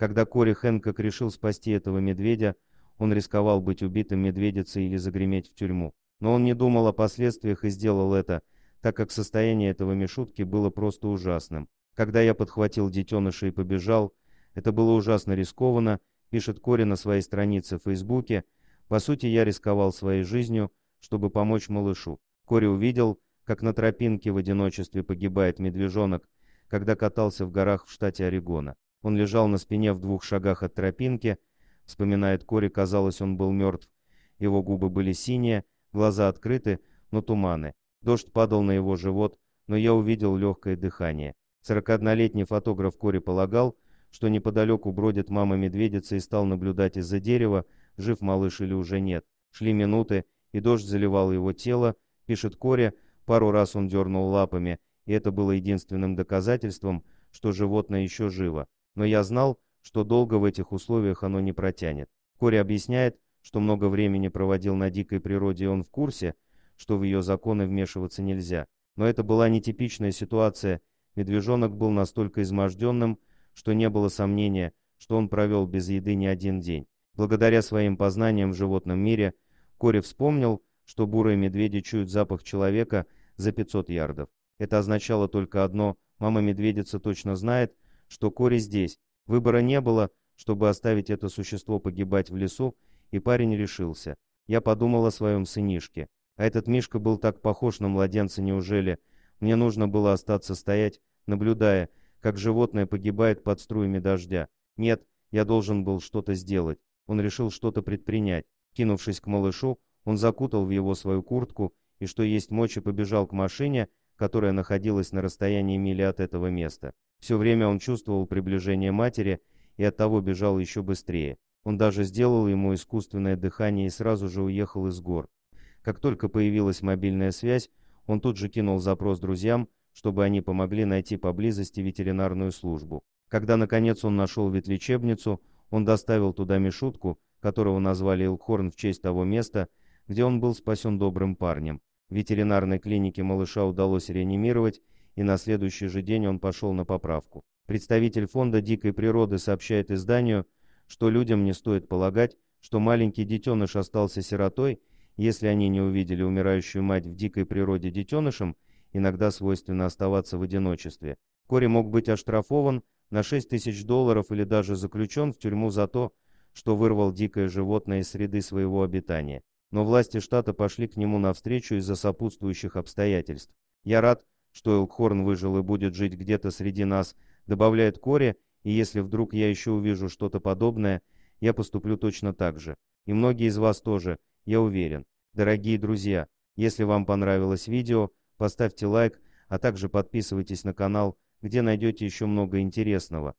Когда Кори Хэнкок решил спасти этого медведя, он рисковал быть убитым медведицей или загреметь в тюрьму. Но он не думал о последствиях и сделал это, так как состояние этого Мишутки было просто ужасным. Когда я подхватил детеныша и побежал, это было ужасно рискованно, пишет Кори на своей странице в Фейсбуке. По сути, я рисковал своей жизнью, чтобы помочь малышу. Кори увидел, как на тропинке в одиночестве погибает медвежонок, когда катался в горах в штате Орегона. Он лежал на спине в двух шагах от тропинки. Вспоминает Кори, казалось, он был мертв. Его губы были синие, глаза открыты, но туманы. Дождь падал на его живот, но я увидел легкое дыхание. 41-летний фотограф Кори полагал, что неподалеку бродит мама-медведица и стал наблюдать из-за дерева, жив малыш или уже нет. Шли минуты, и дождь заливал его тело, пишет Кори, пару раз он дернул лапами, и это было единственным доказательством, что животное еще живо но я знал, что долго в этих условиях оно не протянет. Кори объясняет, что много времени проводил на дикой природе, и он в курсе, что в ее законы вмешиваться нельзя. Но это была нетипичная ситуация, медвежонок был настолько изможденным, что не было сомнения, что он провел без еды не один день. Благодаря своим познаниям в животном мире, Кори вспомнил, что бурые медведи чуют запах человека за 500 ярдов. Это означало только одно, мама-медведица точно знает, что Кори здесь. Выбора не было, чтобы оставить это существо погибать в лесу, и парень решился. Я подумал о своем сынишке. А этот Мишка был так похож на младенца, неужели? Мне нужно было остаться стоять, наблюдая, как животное погибает под струями дождя. Нет, я должен был что-то сделать. Он решил что-то предпринять. Кинувшись к малышу, он закутал в его свою куртку и, что есть мочи, побежал к машине, которая находилась на расстоянии мили от этого места. Все время он чувствовал приближение матери и оттого бежал еще быстрее. Он даже сделал ему искусственное дыхание и сразу же уехал из гор. Как только появилась мобильная связь, он тут же кинул запрос друзьям, чтобы они помогли найти поблизости ветеринарную службу. Когда наконец он нашел ветлечебницу, он доставил туда Мишутку, которого назвали Илкхорн в честь того места, где он был спасен добрым парнем ветеринарной клинике малыша удалось реанимировать, и на следующий же день он пошел на поправку. Представитель фонда дикой природы сообщает изданию, что людям не стоит полагать, что маленький детеныш остался сиротой, если они не увидели умирающую мать в дикой природе детенышем, иногда свойственно оставаться в одиночестве. Кори мог быть оштрафован на 6 тысяч долларов или даже заключен в тюрьму за то, что вырвал дикое животное из среды своего обитания но власти штата пошли к нему навстречу из-за сопутствующих обстоятельств. Я рад, что Элкхорн выжил и будет жить где-то среди нас, добавляет Кори, и если вдруг я еще увижу что-то подобное, я поступлю точно так же. И многие из вас тоже, я уверен. Дорогие друзья, если вам понравилось видео, поставьте лайк, а также подписывайтесь на канал, где найдете еще много интересного.